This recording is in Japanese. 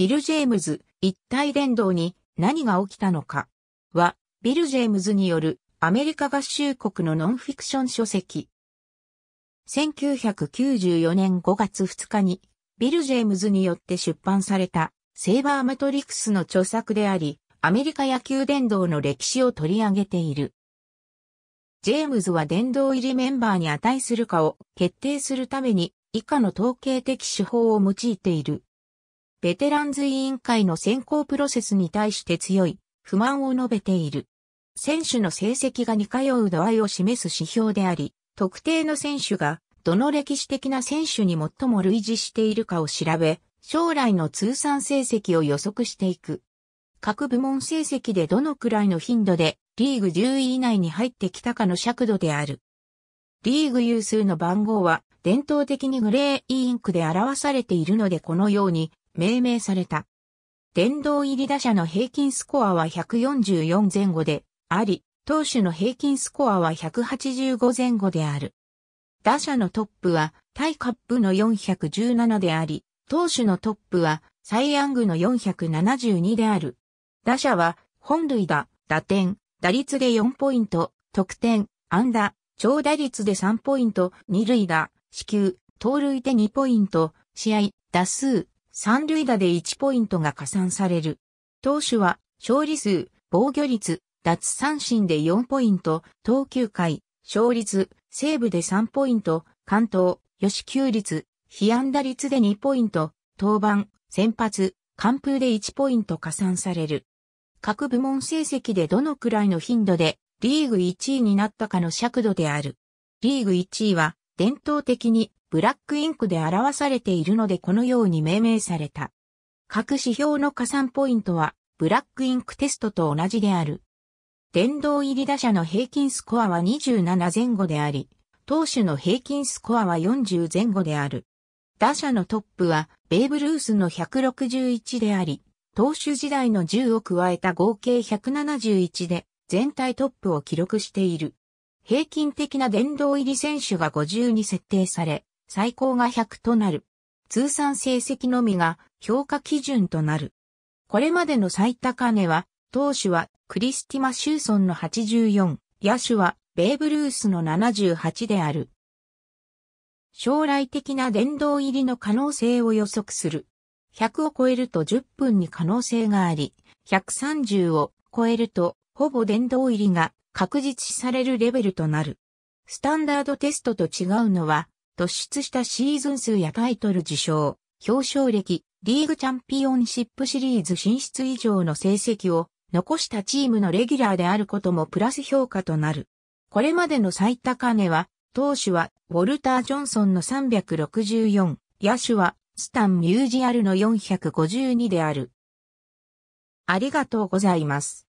ビル・ジェームズ、一体連動に何が起きたのかは、ビル・ジェームズによるアメリカ合衆国のノンフィクション書籍。1994年5月2日に、ビル・ジェームズによって出版された、セイバー・マトリクスの著作であり、アメリカ野球殿堂の歴史を取り上げている。ジェームズは殿堂入りメンバーに値するかを決定するために、以下の統計的手法を用いている。ベテランズ委員会の選考プロセスに対して強い不満を述べている。選手の成績が似通う度合いを示す指標であり、特定の選手がどの歴史的な選手に最も類似しているかを調べ、将来の通算成績を予測していく。各部門成績でどのくらいの頻度でリーグ10位以内に入ってきたかの尺度である。リーグ有数の番号は伝統的にグレーインクで表されているのでこのように命名された。殿堂入り打者の平均スコアは144前後であり、投手の平均スコアは185前後である。打者のトップはタイカップの417であり、投手のトップはサイヤングの472である。打者は本塁打、打点、打率で4ポイント、得点、安打、長打率で3ポイント、二塁打、四球、盗塁で2ポイント、試合、打数、三塁打で1ポイントが加算される。投手は、勝利数、防御率、脱三振で4ポイント、投球回、勝率、セーブで3ポイント、関東、吉球率、被安打率で2ポイント、登板、先発、完封で1ポイント加算される。各部門成績でどのくらいの頻度でリーグ1位になったかの尺度である。リーグ1位は伝統的にブラックインクで表されているのでこのように命名された。各指標の加算ポイントはブラックインクテストと同じである。殿堂入り打者の平均スコアは27前後であり、投手の平均スコアは40前後である。打者のトップはベーブ・ルースの161であり、投手時代の10を加えた合計171で全体トップを記録している。平均的な殿堂入り選手が50に設定され、最高が100となる。通算成績のみが評価基準となる。これまでの最高値は、投手はクリスティ・マシューソンの84、野手はベーブ・ルースの78である。将来的な殿堂入りの可能性を予測する。100を超えると10分に可能性があり、130を超えるとほぼ殿堂入りが確実視されるレベルとなる。スタンダードテストと違うのは、突出したシーズン数やタイトル受賞、表彰歴、リーグチャンピオンシップシリーズ進出以上の成績を残したチームのレギュラーであることもプラス評価となる。これまでの最高値は、投手はウォルター・ジョンソンの364、野手はスタン・ミュージアルの452である。ありがとうございます。